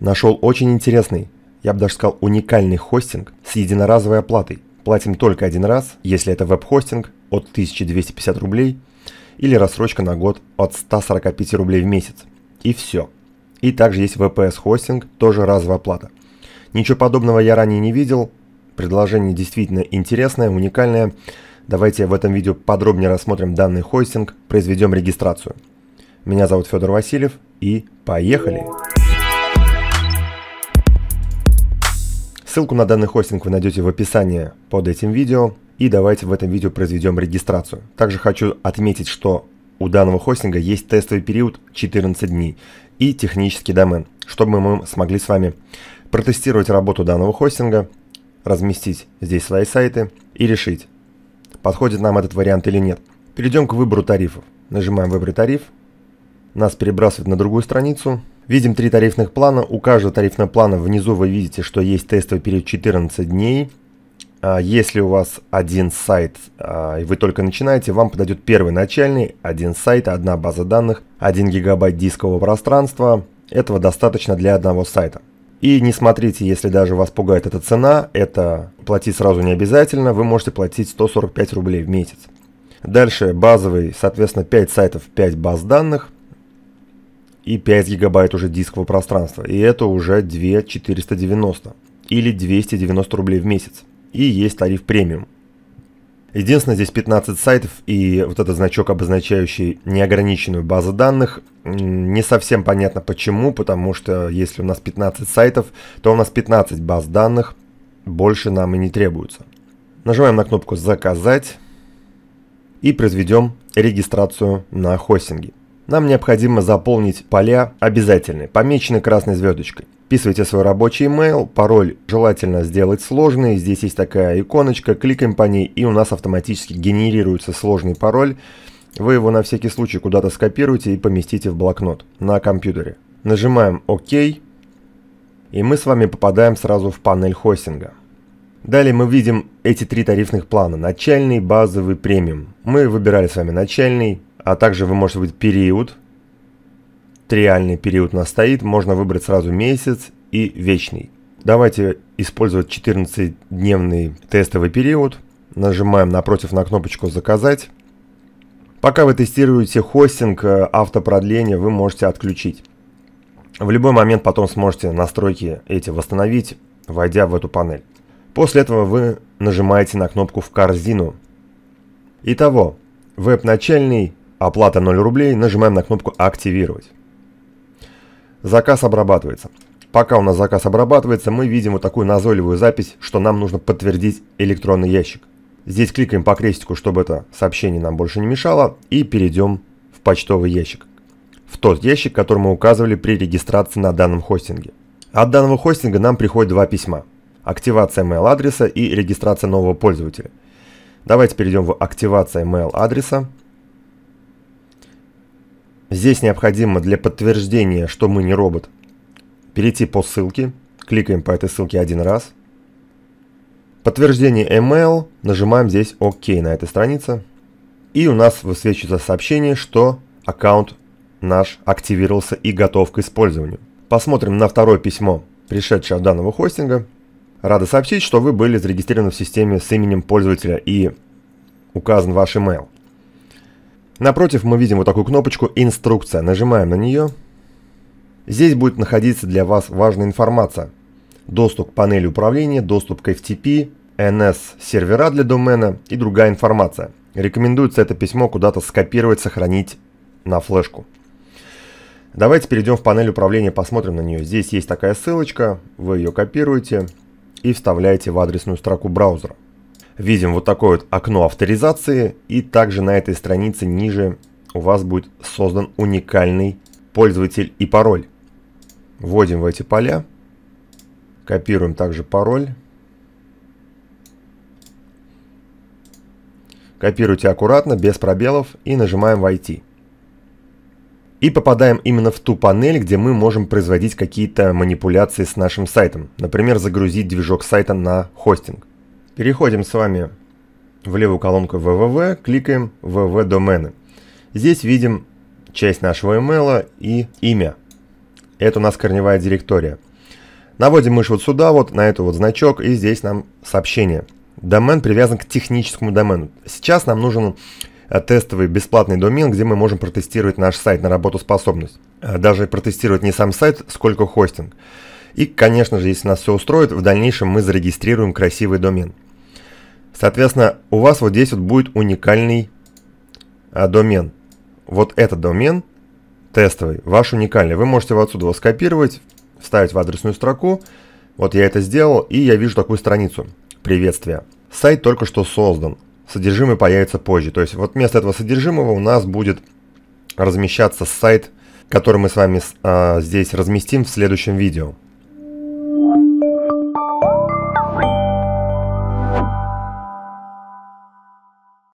Нашел очень интересный, я бы даже сказал уникальный хостинг с единоразовой оплатой. Платим только один раз, если это веб-хостинг, от 1250 рублей, или рассрочка на год от 145 рублей в месяц. И все. И также есть VPS хостинг, тоже разовая оплата. Ничего подобного я ранее не видел. Предложение действительно интересное, уникальное. Давайте в этом видео подробнее рассмотрим данный хостинг, произведем регистрацию. Меня зовут Федор Васильев и поехали! Поехали! Ссылку на данный хостинг вы найдете в описании под этим видео. И давайте в этом видео произведем регистрацию. Также хочу отметить, что у данного хостинга есть тестовый период 14 дней и технический домен, чтобы мы смогли с вами протестировать работу данного хостинга, разместить здесь свои сайты и решить, подходит нам этот вариант или нет. Перейдем к выбору тарифов. Нажимаем «Выбрать тариф». Нас перебрасывает на другую страницу, Видим три тарифных плана. У каждого тарифного плана внизу вы видите, что есть тестовый период 14 дней. А, если у вас один сайт а, и вы только начинаете, вам подойдет первый начальный, один сайт, одна база данных, 1 гигабайт дискового пространства. Этого достаточно для одного сайта. И не смотрите, если даже вас пугает эта цена, это платить сразу не обязательно, вы можете платить 145 рублей в месяц. Дальше базовый, соответственно, 5 сайтов, 5 баз данных и 5 гигабайт уже дискового пространства. И это уже 2490 или 290 рублей в месяц. И есть тариф премиум. Единственное, здесь 15 сайтов и вот этот значок, обозначающий неограниченную базу данных. Не совсем понятно почему, потому что если у нас 15 сайтов, то у нас 15 баз данных, больше нам и не требуется. Нажимаем на кнопку «Заказать» и произведем регистрацию на хостинге нам необходимо заполнить поля обязательные, помеченные красной звездочкой. Вписывайте свой рабочий email, пароль желательно сделать сложный, здесь есть такая иконочка, кликаем по ней и у нас автоматически генерируется сложный пароль. Вы его на всякий случай куда-то скопируете и поместите в блокнот на компьютере. Нажимаем ОК и мы с вами попадаем сразу в панель хостинга. Далее мы видим эти три тарифных плана – начальный, базовый, премиум. Мы выбирали с вами начальный, а также вы можете выбрать период, триальный период у нас стоит, можно выбрать сразу месяц и вечный. Давайте использовать 14-дневный тестовый период. Нажимаем напротив на кнопочку «Заказать». Пока вы тестируете хостинг, э, автопродление вы можете отключить. В любой момент потом сможете настройки эти восстановить, войдя в эту панель. После этого вы нажимаете на кнопку «В корзину». Итого, веб-начальный Оплата 0 рублей, нажимаем на кнопку «Активировать». Заказ обрабатывается. Пока у нас заказ обрабатывается, мы видим вот такую назойливую запись, что нам нужно подтвердить электронный ящик. Здесь кликаем по крестику, чтобы это сообщение нам больше не мешало, и перейдем в почтовый ящик. В тот ящик, который мы указывали при регистрации на данном хостинге. От данного хостинга нам приходят два письма. Активация mail адреса и регистрация нового пользователя. Давайте перейдем в активация mail адреса. Здесь необходимо для подтверждения, что мы не робот, перейти по ссылке, кликаем по этой ссылке один раз. Подтверждение email, нажимаем здесь ОК на этой странице. И у нас высвечивается сообщение, что аккаунт наш активировался и готов к использованию. Посмотрим на второе письмо, пришедшее от данного хостинга. Рада сообщить, что вы были зарегистрированы в системе с именем пользователя и указан ваш email. Напротив мы видим вот такую кнопочку «Инструкция». Нажимаем на нее. Здесь будет находиться для вас важная информация. Доступ к панели управления, доступ к FTP, NS-сервера для домена и другая информация. Рекомендуется это письмо куда-то скопировать, сохранить на флешку. Давайте перейдем в панель управления, посмотрим на нее. Здесь есть такая ссылочка, вы ее копируете и вставляете в адресную строку браузера видим вот такое вот окно авторизации и также на этой странице ниже у вас будет создан уникальный пользователь и пароль. Вводим в эти поля, копируем также пароль. Копируйте аккуратно, без пробелов и нажимаем «Войти». И попадаем именно в ту панель, где мы можем производить какие-то манипуляции с нашим сайтом. Например, загрузить движок сайта на хостинг. Переходим с вами в левую колонку www, кликаем www домены. Здесь видим часть нашего email и имя. Это у нас корневая директория. Наводим мышь вот сюда, вот на эту вот значок, и здесь нам сообщение. Домен привязан к техническому домену. Сейчас нам нужен э, тестовый бесплатный домен, где мы можем протестировать наш сайт на работоспособность. Э, даже протестировать не сам сайт, сколько хостинг. И, конечно же, если нас все устроит, в дальнейшем мы зарегистрируем красивый домен. Соответственно, у вас вот здесь вот будет уникальный а, домен. Вот этот домен тестовый, ваш уникальный. Вы можете его отсюда скопировать, вставить в адресную строку. Вот я это сделал, и я вижу такую страницу. Приветствие. Сайт только что создан. Содержимое появится позже. То есть вот вместо этого содержимого у нас будет размещаться сайт, который мы с вами а, здесь разместим в следующем видео.